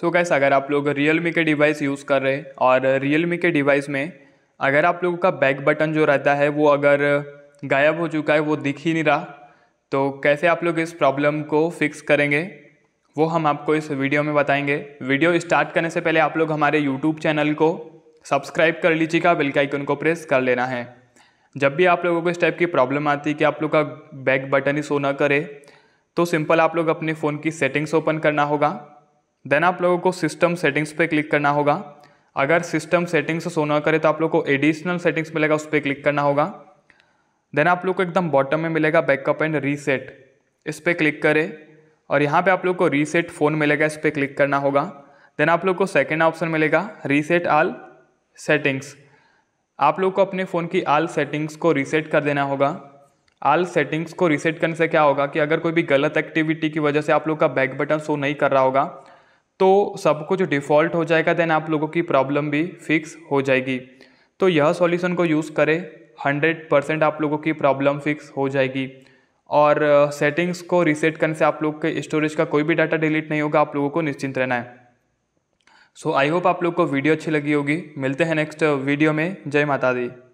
सो so gas अगर आप लोग रियल मी के डिवाइस यूज़ कर रहे और रियल मी के डिवाइस में अगर आप लोगों का बैक बटन जो रहता है वो अगर गायब हो चुका है वो दिख ही नहीं रहा तो कैसे आप लोग इस प्रॉब्लम को फिक्स करेंगे वो हम आपको इस वीडियो में बताएंगे वीडियो स्टार्ट करने से पहले आप लोग हमारे यूट्यूब चैनल को सब्सक्राइब कर लीजिएगा बेल को प्रेस कर लेना है जब भी आप लोगों को इस टाइप की प्रॉब्लम आती है कि आप लोग का बैक बटन ही शो ना करे तो सिंपल आप लोग अपने फ़ोन की सेटिंग्स ओपन करना होगा देन आप लोगों को सिस्टम सेटिंग्स पे क्लिक करना होगा अगर सिस्टम सेटिंग्स शो सोना करे तो आप लोग को एडिशनल सेटिंग्स मिलेगा उस पर क्लिक करना होगा देन आप लोग को एकदम बॉटम में मिलेगा बैकअप एंड रीसेट इस पर क्लिक करें और यहाँ पे आप लोग को रीसेट फ़ोन मिलेगा इस पर क्लिक करना होगा देन आप लोग को सेकेंड ऑप्शन मिलेगा रीसेट आल सेटिंग्स आप लोग को अपने फ़ोन की आल सेटिंग्स को रीसेट कर देना होगा आल सेटिंग्स को रीसेट करने से क्या होगा कि अगर कोई भी गलत एक्टिविटी की वजह से आप लोग का बैक बटन शो नहीं कर रहा होगा तो सब कुछ डिफ़ॉल्ट हो जाएगा देन आप लोगों की प्रॉब्लम भी फिक्स हो जाएगी तो यह सॉल्यूशन को यूज़ करें हंड्रेड परसेंट आप लोगों की प्रॉब्लम फिक्स हो जाएगी और सेटिंग्स uh, को रीसेट करने से आप लोग के स्टोरेज का कोई भी डाटा डिलीट नहीं होगा आप लोगों को निश्चिंत रहना है सो आई होप आप लोग को वीडियो अच्छी लगी होगी मिलते हैं नेक्स्ट वीडियो uh, में जय माता दी